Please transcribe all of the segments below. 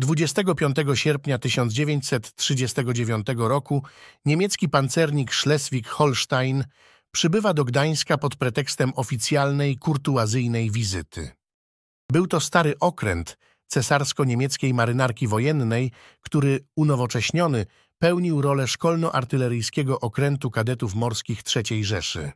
25 sierpnia 1939 roku niemiecki pancernik Schleswig-Holstein przybywa do Gdańska pod pretekstem oficjalnej kurtuazyjnej wizyty. Był to stary okręt cesarsko-niemieckiej marynarki wojennej, który unowocześniony pełnił rolę szkolno-artyleryjskiego okrętu kadetów morskich III Rzeszy.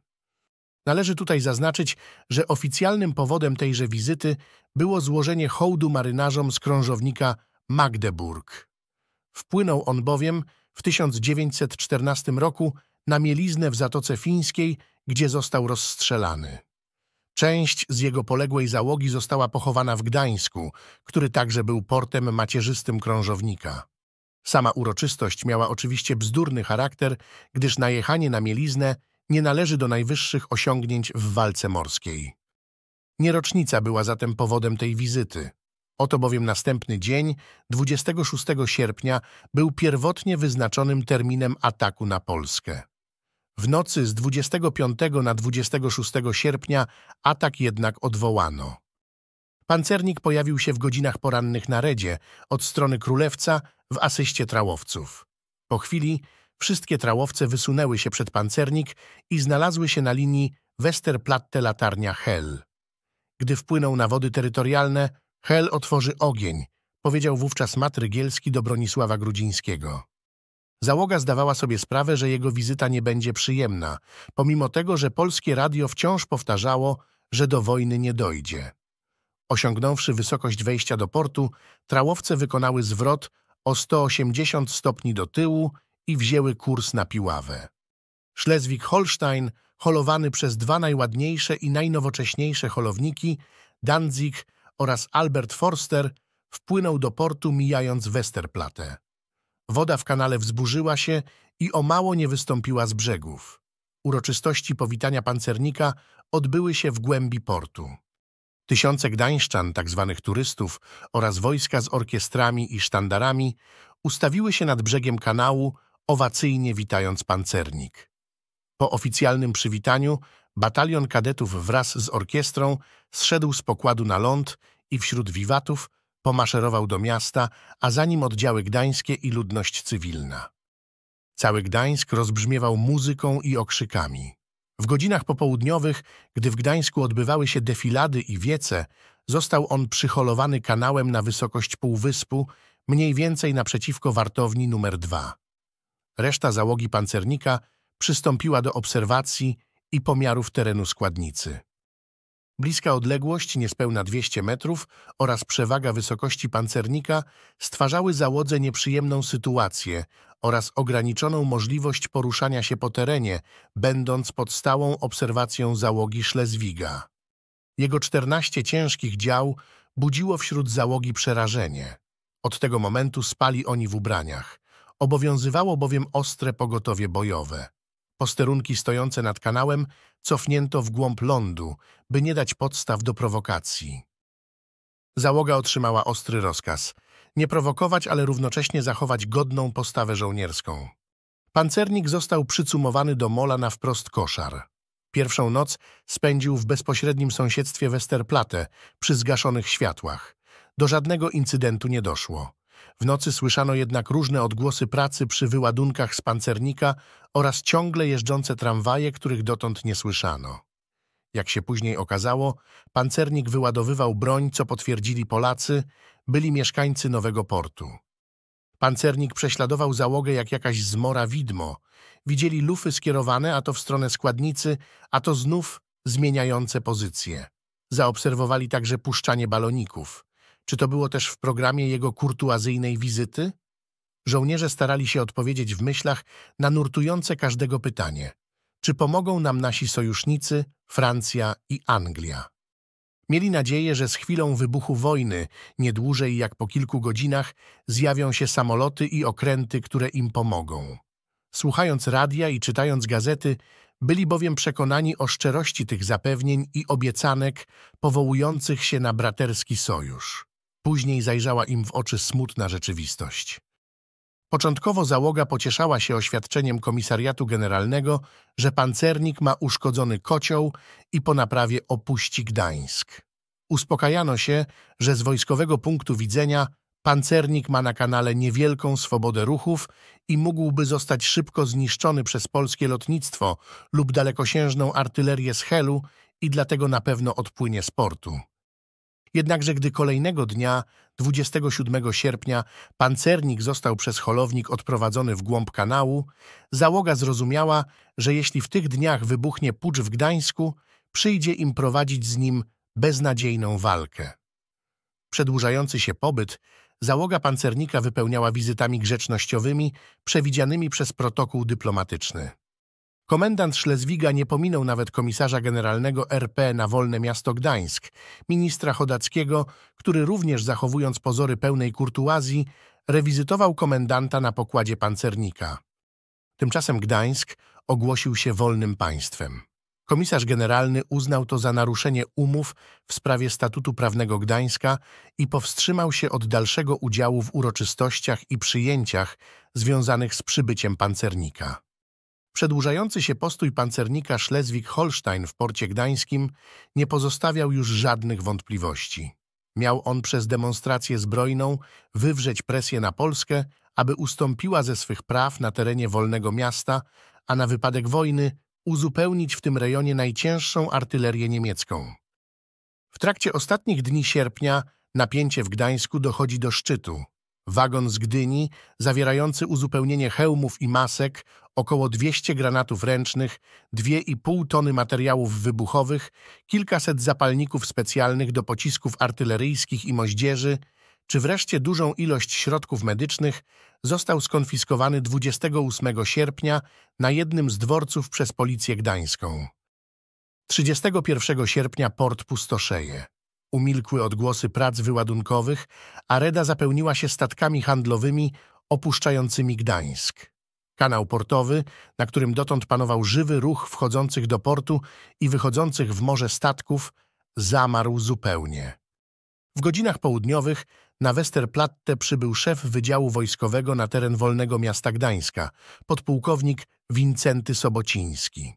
Należy tutaj zaznaczyć, że oficjalnym powodem tejże wizyty było złożenie hołdu marynarzom z krążownika Magdeburg. Wpłynął on bowiem w 1914 roku na mieliznę w Zatoce Fińskiej, gdzie został rozstrzelany. Część z jego poległej załogi została pochowana w Gdańsku, który także był portem macierzystym krążownika. Sama uroczystość miała oczywiście bzdurny charakter, gdyż najechanie na mieliznę nie należy do najwyższych osiągnięć w walce morskiej. Nierocznica była zatem powodem tej wizyty. Oto bowiem następny dzień, 26 sierpnia, był pierwotnie wyznaczonym terminem ataku na Polskę. W nocy z 25 na 26 sierpnia atak jednak odwołano. Pancernik pojawił się w godzinach porannych na redzie od strony Królewca w asyście trałowców. Po chwili wszystkie trałowce wysunęły się przed pancernik i znalazły się na linii Westerplatte-Latarnia Hell. Gdy wpłynął na wody terytorialne, Hel otworzy ogień, powiedział wówczas Matrygielski do Bronisława Grudzińskiego. Załoga zdawała sobie sprawę, że jego wizyta nie będzie przyjemna, pomimo tego, że polskie radio wciąż powtarzało, że do wojny nie dojdzie. Osiągnąwszy wysokość wejścia do portu, trałowce wykonały zwrot o 180 stopni do tyłu i wzięły kurs na Piławę. Szlezwik-Holstein, holowany przez dwa najładniejsze i najnowocześniejsze holowniki, Danzig oraz Albert Forster wpłynął do portu mijając Westerplatte. Woda w kanale wzburzyła się i o mało nie wystąpiła z brzegów. Uroczystości powitania pancernika odbyły się w głębi portu. Tysiące gdańszczan, tzw. Tak turystów oraz wojska z orkiestrami i sztandarami ustawiły się nad brzegiem kanału, owacyjnie witając pancernik. Po oficjalnym przywitaniu batalion kadetów wraz z orkiestrą zszedł z pokładu na ląd i wśród wiwatów pomaszerował do miasta, a za nim oddziały gdańskie i ludność cywilna. Cały Gdańsk rozbrzmiewał muzyką i okrzykami. W godzinach popołudniowych, gdy w Gdańsku odbywały się defilady i wiece, został on przyholowany kanałem na wysokość półwyspu, mniej więcej naprzeciwko wartowni numer dwa. Reszta załogi pancernika przystąpiła do obserwacji i pomiarów terenu składnicy. Bliska odległość, niespełna 200 metrów oraz przewaga wysokości pancernika stwarzały załodze nieprzyjemną sytuację oraz ograniczoną możliwość poruszania się po terenie, będąc pod stałą obserwacją załogi Szlezwiga. Jego 14 ciężkich dział budziło wśród załogi przerażenie. Od tego momentu spali oni w ubraniach. Obowiązywało bowiem ostre pogotowie bojowe. Posterunki stojące nad kanałem cofnięto w głąb lądu, by nie dać podstaw do prowokacji. Załoga otrzymała ostry rozkaz. Nie prowokować, ale równocześnie zachować godną postawę żołnierską. Pancernik został przycumowany do mola na wprost koszar. Pierwszą noc spędził w bezpośrednim sąsiedztwie Westerplatte przy zgaszonych światłach. Do żadnego incydentu nie doszło. W nocy słyszano jednak różne odgłosy pracy przy wyładunkach z pancernika oraz ciągle jeżdżące tramwaje, których dotąd nie słyszano. Jak się później okazało, pancernik wyładowywał broń, co potwierdzili Polacy, byli mieszkańcy Nowego Portu. Pancernik prześladował załogę jak jakaś zmora widmo. Widzieli lufy skierowane, a to w stronę składnicy, a to znów zmieniające pozycje. Zaobserwowali także puszczanie baloników. Czy to było też w programie jego kurtuazyjnej wizyty? Żołnierze starali się odpowiedzieć w myślach na nurtujące każdego pytanie. Czy pomogą nam nasi sojusznicy, Francja i Anglia? Mieli nadzieję, że z chwilą wybuchu wojny, nie dłużej jak po kilku godzinach, zjawią się samoloty i okręty, które im pomogą. Słuchając radia i czytając gazety, byli bowiem przekonani o szczerości tych zapewnień i obiecanek powołujących się na braterski sojusz. Później zajrzała im w oczy smutna rzeczywistość. Początkowo załoga pocieszała się oświadczeniem komisariatu generalnego, że pancernik ma uszkodzony kocioł i po naprawie opuści Gdańsk. Uspokajano się, że z wojskowego punktu widzenia pancernik ma na kanale niewielką swobodę ruchów i mógłby zostać szybko zniszczony przez polskie lotnictwo lub dalekosiężną artylerię z Helu i dlatego na pewno odpłynie z portu. Jednakże gdy kolejnego dnia, 27 sierpnia, pancernik został przez holownik odprowadzony w głąb kanału, załoga zrozumiała, że jeśli w tych dniach wybuchnie pucz w Gdańsku, przyjdzie im prowadzić z nim beznadziejną walkę. Przedłużający się pobyt załoga pancernika wypełniała wizytami grzecznościowymi przewidzianymi przez protokół dyplomatyczny. Komendant Szlezwiga nie pominął nawet komisarza generalnego RP na Wolne Miasto Gdańsk, ministra Chodackiego, który również zachowując pozory pełnej kurtuazji, rewizytował komendanta na pokładzie pancernika. Tymczasem Gdańsk ogłosił się wolnym państwem. Komisarz generalny uznał to za naruszenie umów w sprawie statutu prawnego Gdańska i powstrzymał się od dalszego udziału w uroczystościach i przyjęciach związanych z przybyciem pancernika. Przedłużający się postój pancernika Szlezwik-Holstein w porcie gdańskim nie pozostawiał już żadnych wątpliwości. Miał on przez demonstrację zbrojną wywrzeć presję na Polskę, aby ustąpiła ze swych praw na terenie wolnego miasta, a na wypadek wojny uzupełnić w tym rejonie najcięższą artylerię niemiecką. W trakcie ostatnich dni sierpnia napięcie w Gdańsku dochodzi do szczytu. Wagon z Gdyni, zawierający uzupełnienie hełmów i masek, około 200 granatów ręcznych, 2,5 tony materiałów wybuchowych, kilkaset zapalników specjalnych do pocisków artyleryjskich i moździerzy, czy wreszcie dużą ilość środków medycznych, został skonfiskowany 28 sierpnia na jednym z dworców przez Policję Gdańską. 31 sierpnia port pustoszeje. Umilkły odgłosy prac wyładunkowych, a Reda zapełniła się statkami handlowymi opuszczającymi Gdańsk. Kanał portowy, na którym dotąd panował żywy ruch wchodzących do portu i wychodzących w morze statków, zamarł zupełnie. W godzinach południowych na Westerplatte przybył szef Wydziału Wojskowego na teren Wolnego Miasta Gdańska, podpułkownik Wincenty Sobociński.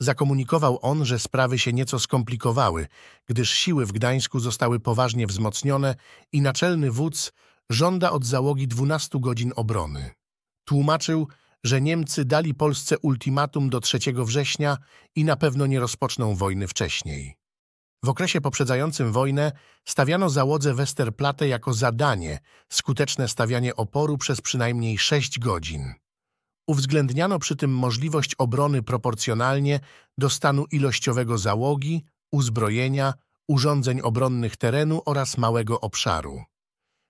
Zakomunikował on, że sprawy się nieco skomplikowały, gdyż siły w Gdańsku zostały poważnie wzmocnione i naczelny wódz żąda od załogi 12 godzin obrony. Tłumaczył, że Niemcy dali Polsce ultimatum do 3 września i na pewno nie rozpoczną wojny wcześniej. W okresie poprzedzającym wojnę stawiano załodze Westerplatte jako zadanie skuteczne stawianie oporu przez przynajmniej 6 godzin. Uwzględniano przy tym możliwość obrony proporcjonalnie do stanu ilościowego załogi, uzbrojenia, urządzeń obronnych terenu oraz małego obszaru.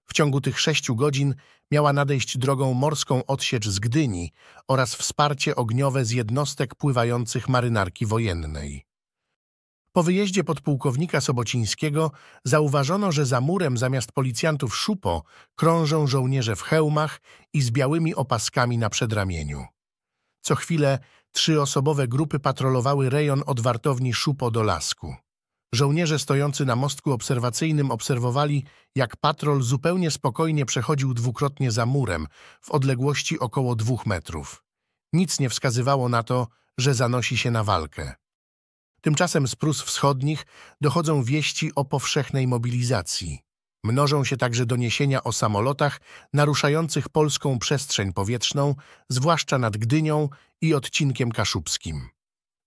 W ciągu tych sześciu godzin miała nadejść drogą morską odsiecz z Gdyni oraz wsparcie ogniowe z jednostek pływających marynarki wojennej. Po wyjeździe podpułkownika Sobocińskiego zauważono, że za murem zamiast policjantów szupo krążą żołnierze w hełmach i z białymi opaskami na przedramieniu. Co chwilę trzyosobowe grupy patrolowały rejon od wartowni szupo do lasku. Żołnierze stojący na mostku obserwacyjnym obserwowali, jak patrol zupełnie spokojnie przechodził dwukrotnie za murem w odległości około dwóch metrów. Nic nie wskazywało na to, że zanosi się na walkę. Tymczasem z Prus Wschodnich dochodzą wieści o powszechnej mobilizacji. Mnożą się także doniesienia o samolotach naruszających polską przestrzeń powietrzną, zwłaszcza nad Gdynią i odcinkiem kaszubskim.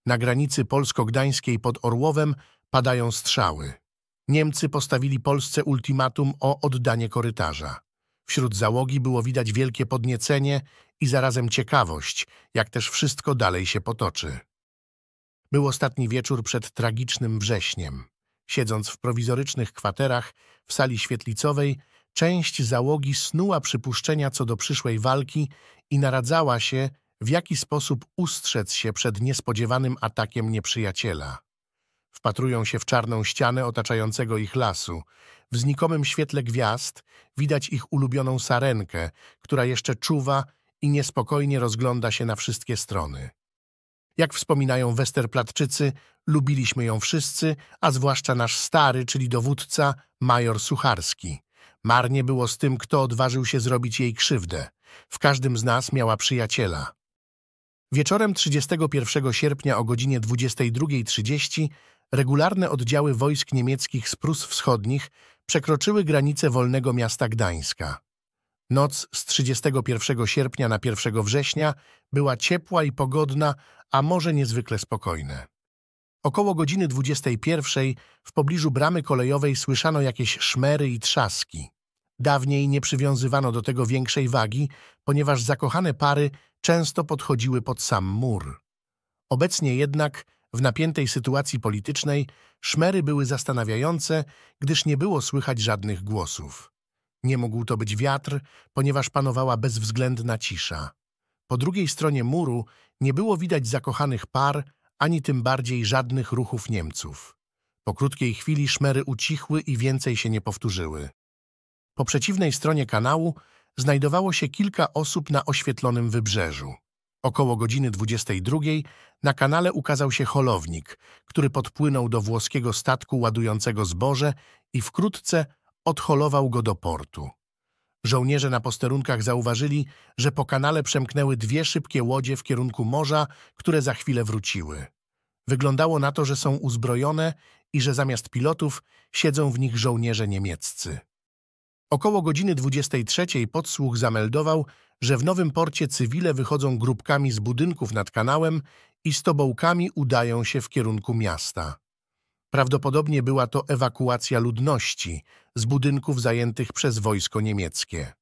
Na granicy polsko-gdańskiej pod Orłowem padają strzały. Niemcy postawili Polsce ultimatum o oddanie korytarza. Wśród załogi było widać wielkie podniecenie i zarazem ciekawość, jak też wszystko dalej się potoczy. Był ostatni wieczór przed tragicznym wrześniem. Siedząc w prowizorycznych kwaterach w sali świetlicowej, część załogi snuła przypuszczenia co do przyszłej walki i naradzała się, w jaki sposób ustrzec się przed niespodziewanym atakiem nieprzyjaciela. Wpatrują się w czarną ścianę otaczającego ich lasu. W znikomym świetle gwiazd widać ich ulubioną sarenkę, która jeszcze czuwa i niespokojnie rozgląda się na wszystkie strony. Jak wspominają Westerplatczycy, lubiliśmy ją wszyscy, a zwłaszcza nasz stary, czyli dowódca, major Sucharski. Marnie było z tym, kto odważył się zrobić jej krzywdę. W każdym z nas miała przyjaciela. Wieczorem 31 sierpnia o godzinie 22.30 regularne oddziały wojsk niemieckich z Prus Wschodnich przekroczyły granice wolnego miasta Gdańska. Noc z 31 sierpnia na 1 września była ciepła i pogodna, a może niezwykle spokojne. Około godziny 21 w pobliżu bramy kolejowej słyszano jakieś szmery i trzaski. Dawniej nie przywiązywano do tego większej wagi, ponieważ zakochane pary często podchodziły pod sam mur. Obecnie jednak, w napiętej sytuacji politycznej, szmery były zastanawiające, gdyż nie było słychać żadnych głosów. Nie mógł to być wiatr, ponieważ panowała bezwzględna cisza. Po drugiej stronie muru nie było widać zakochanych par, ani tym bardziej żadnych ruchów Niemców. Po krótkiej chwili szmery ucichły i więcej się nie powtórzyły. Po przeciwnej stronie kanału znajdowało się kilka osób na oświetlonym wybrzeżu. Około godziny 22 na kanale ukazał się holownik, który podpłynął do włoskiego statku ładującego zboże i wkrótce odholował go do portu. Żołnierze na posterunkach zauważyli, że po kanale przemknęły dwie szybkie łodzie w kierunku morza, które za chwilę wróciły. Wyglądało na to, że są uzbrojone i że zamiast pilotów siedzą w nich żołnierze niemieccy. Około godziny 23 podsłuch zameldował, że w nowym porcie cywile wychodzą grupkami z budynków nad kanałem i z tobołkami udają się w kierunku miasta. Prawdopodobnie była to ewakuacja ludności – z budynków zajętych przez wojsko niemieckie.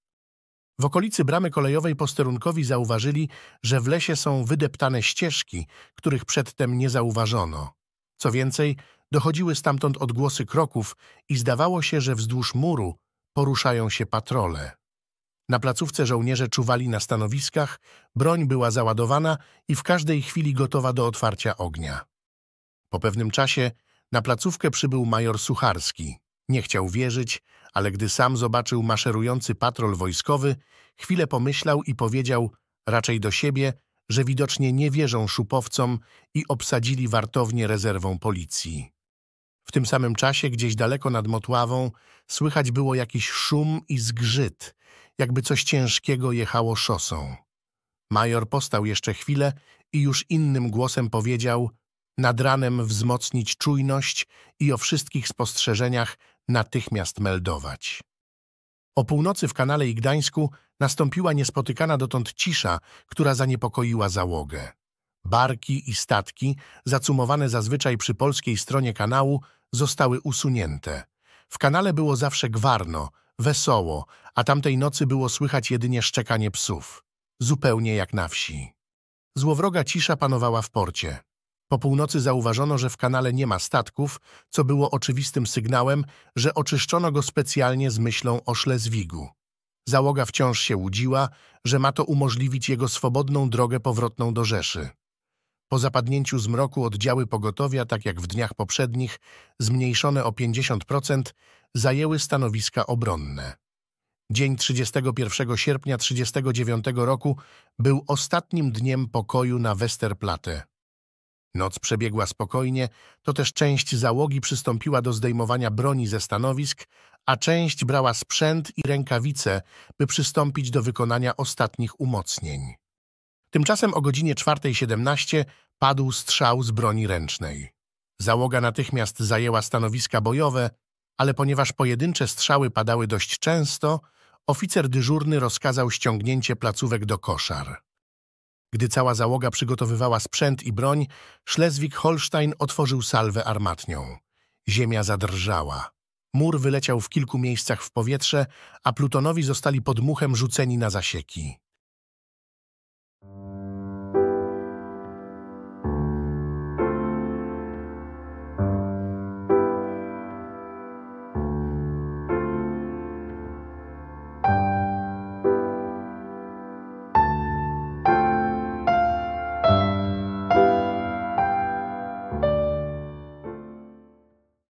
W okolicy bramy kolejowej posterunkowi zauważyli, że w lesie są wydeptane ścieżki, których przedtem nie zauważono. Co więcej, dochodziły stamtąd odgłosy kroków i zdawało się, że wzdłuż muru poruszają się patrole. Na placówce żołnierze czuwali na stanowiskach, broń była załadowana i w każdej chwili gotowa do otwarcia ognia. Po pewnym czasie na placówkę przybył major Sucharski. Nie chciał wierzyć, ale gdy sam zobaczył maszerujący patrol wojskowy, chwilę pomyślał i powiedział raczej do siebie, że widocznie nie wierzą szupowcom i obsadzili wartownie rezerwą policji. W tym samym czasie gdzieś daleko nad Motławą słychać było jakiś szum i zgrzyt, jakby coś ciężkiego jechało szosą. Major postał jeszcze chwilę i już innym głosem powiedział nad ranem wzmocnić czujność i o wszystkich spostrzeżeniach natychmiast meldować. O północy w kanale i Gdańsku nastąpiła niespotykana dotąd cisza, która zaniepokoiła załogę. Barki i statki, zacumowane zazwyczaj przy polskiej stronie kanału, zostały usunięte. W kanale było zawsze gwarno, wesoło, a tamtej nocy było słychać jedynie szczekanie psów. Zupełnie jak na wsi. Złowroga cisza panowała w porcie. Po północy zauważono, że w kanale nie ma statków, co było oczywistym sygnałem, że oczyszczono go specjalnie z myślą o Szlezwigu. Załoga wciąż się łudziła, że ma to umożliwić jego swobodną drogę powrotną do Rzeszy. Po zapadnięciu zmroku oddziały pogotowia, tak jak w dniach poprzednich, zmniejszone o 50%, zajęły stanowiska obronne. Dzień 31 sierpnia 1939 roku był ostatnim dniem pokoju na Westerplatte. Noc przebiegła spokojnie, to też część załogi przystąpiła do zdejmowania broni ze stanowisk, a część brała sprzęt i rękawice, by przystąpić do wykonania ostatnich umocnień. Tymczasem o godzinie 4.17 padł strzał z broni ręcznej. Załoga natychmiast zajęła stanowiska bojowe, ale ponieważ pojedyncze strzały padały dość często, oficer dyżurny rozkazał ściągnięcie placówek do koszar. Gdy cała załoga przygotowywała sprzęt i broń, Szlezwik-Holstein otworzył salwę armatnią. Ziemia zadrżała. Mur wyleciał w kilku miejscach w powietrze, a Plutonowi zostali pod muchem rzuceni na zasieki.